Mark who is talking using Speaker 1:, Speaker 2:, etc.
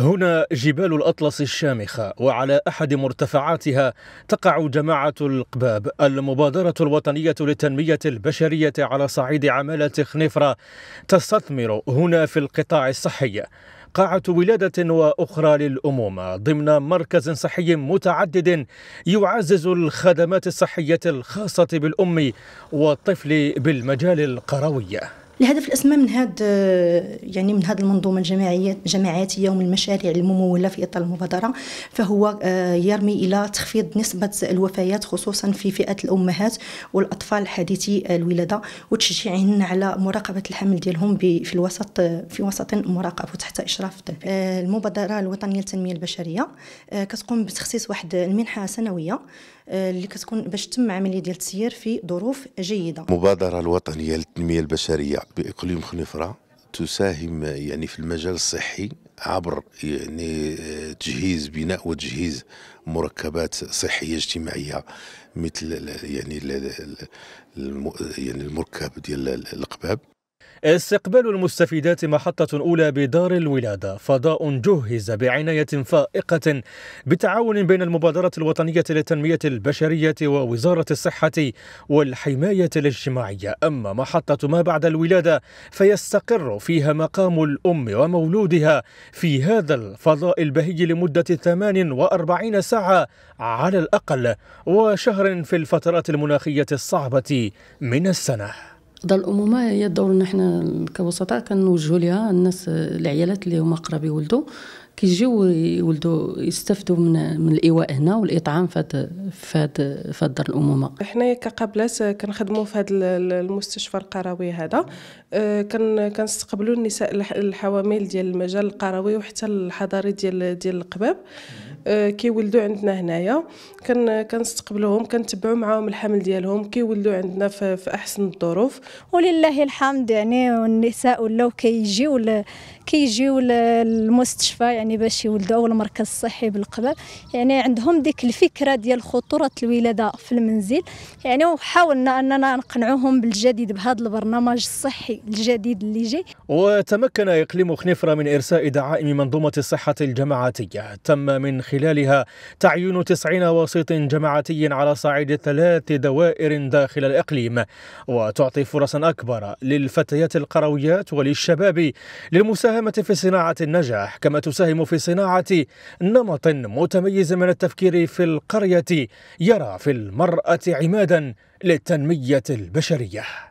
Speaker 1: هنا جبال الأطلس الشامخة وعلى أحد مرتفعاتها تقع جماعة القباب المبادرة الوطنية للتنمية البشرية على صعيد عمالة خنفرة تستثمر هنا في القطاع الصحي قاعة ولادة وأخرى للأمومة ضمن مركز صحي متعدد يعزز الخدمات الصحية الخاصة بالأم والطفل بالمجال القروي
Speaker 2: الهدف الاسمى من هاد آه، يعني من هذه المنظومه الجماعيه الجماعاتيه ومن المشاريع المموله في اطار المبادره فهو آه، يرمي الى تخفيض نسبه الوفيات خصوصا في فئه الامهات والاطفال حديثي الولاده وتشجيعهن على مراقبه الحمل ديالهم في الوسط في وسط مراقب وتحت اشراف آه، المبادره الوطنيه للتنميه البشريه كتقوم بتخصيص واحد المنحه سنويه آه، اللي كتكون باش تتم عمليه ديال التسيير في ظروف جيده
Speaker 3: المبادره الوطنيه للتنميه البشريه باقليم خنيفره تساهم يعني في المجال الصحي عبر يعني آه، تجهيز بناء وتجهيز مركبات صحيه اجتماعيه مثل يعني يعني المركب ديال القباب
Speaker 1: استقبال المستفيدات محطة أولى بدار الولادة فضاء جهز بعناية فائقة بتعاون بين المبادرة الوطنية للتنمية البشرية ووزارة الصحة والحماية الاجتماعية أما محطة ما بعد الولادة فيستقر فيها مقام الأم ومولودها في هذا الفضاء البهي لمدة 48 ساعة على الأقل وشهر في الفترات المناخية الصعبة من السنة
Speaker 2: دار الامومه هي دورنا حنا كوسطاء كنوجهوا ليها الناس العيالات اللي هما قراب يولدوا كيجيو يولدوا يستافدوا من من الايواء هنا والاطعام في هذا في دار الامومه
Speaker 4: حنايا كقبلات كنخدموا في هذا المستشفى القروي هذا آه، كنستقبلوا النساء الحوامل ديال المجال القروي وحتى الحضاري ديال ديال القباب آه، كيولدوا عندنا هنايا كنستقبلوهم كنتبعوا معاهم الحمل ديالهم كيولدوا عندنا في, في احسن الظروف ولله
Speaker 2: الحمد يعني النساء ولاو كيجيو كيجيو المستشفى يعني يعني باش يولدوا او المركز الصحي بالقبل يعني عندهم ديك الفكره ديال خطوره الولاده في المنزل يعني وحاولنا اننا نقنعوهم بالجديد بهذا البرنامج الصحي الجديد اللي جاي
Speaker 1: وتمكن اقليم خنيفره من ارساء دعائم منظومه الصحه الجماعاتيه تم من خلالها تعيين 90 وسيط جماعتي على صعيد ثلاث دوائر داخل الاقليم وتعطي فرصا اكبر للفتيات القرويات وللشباب للمساهمه في صناعه النجاح كما تساهم في صناعة نمط متميز من التفكير في القرية يرى في المرأة عمادا للتنمية البشرية